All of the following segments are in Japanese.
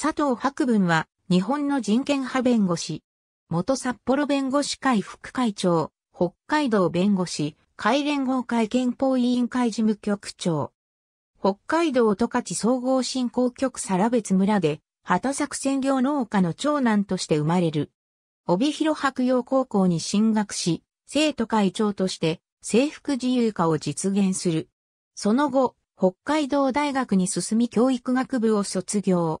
佐藤博文は、日本の人権派弁護士。元札幌弁護士会副会長、北海道弁護士、会連合会憲法委員会事務局長。北海道十勝総合振興局皿別村で、畑作専業農家の長男として生まれる。帯広白洋高校に進学し、生徒会長として制服自由化を実現する。その後、北海道大学に進み教育学部を卒業。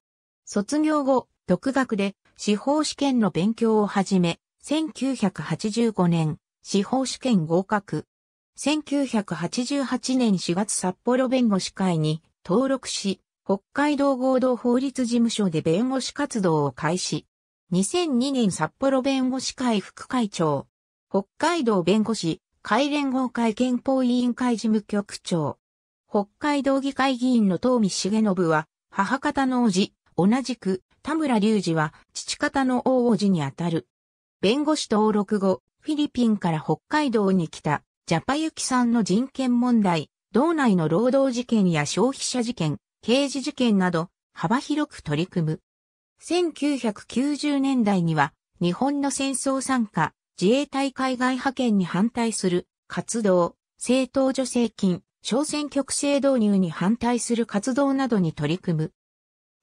卒業後、独学で司法試験の勉強を始め、1985年、司法試験合格。1988年4月札幌弁護士会に登録し、北海道合同法律事務所で弁護士活動を開始。2002年札幌弁護士会副会長。北海道弁護士会連合会憲法委員会事務局長。北海道議会議員の東見重信は、母方の叔父、同じく田村隆二は父方の大王子にあたる。弁護士登録後、フィリピンから北海道に来たジャパユキさんの人権問題、道内の労働事件や消費者事件、刑事事件など幅広く取り組む。1990年代には日本の戦争参加、自衛隊海外派遣に反対する活動、政党助成金、小選挙区制導入に反対する活動などに取り組む。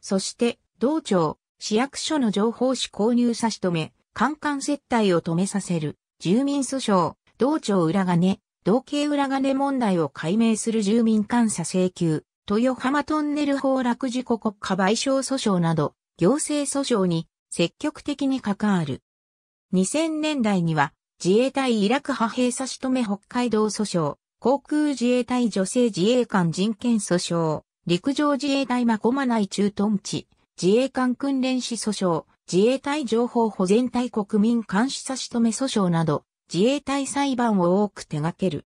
そして、道庁、市役所の情報誌購入差し止め、官官接待を止めさせる、住民訴訟、道庁裏金、道警裏金問題を解明する住民監査請求、豊浜トンネル崩落事故国家賠償訴訟など、行政訴訟に積極的に関わる。2000年代には、自衛隊イラク派兵差し止め北海道訴訟、航空自衛隊女性自衛官人権訴訟、陸上自衛隊真駒内駐屯地、自衛官訓練士訴訟、自衛隊情報保全隊国民監視差し止め訴訟など、自衛隊裁判を多く手掛ける。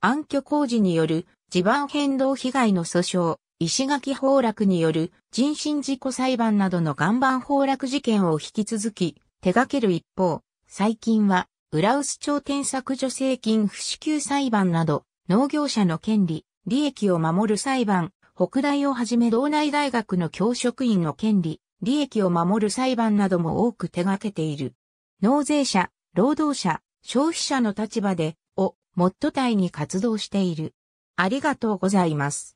暗渠工事による地盤変動被害の訴訟、石垣崩落による人身事故裁判などの岩盤崩落事件を引き続き手掛ける一方、最近は浦臼町転削助成金不支給裁判など農業者の権利、利益を守る裁判、北大をはじめ道内大学の教職員の権利、利益を守る裁判なども多く手掛けている。納税者、労働者、消費者の立場で、を、もっと隊に活動している。ありがとうございます。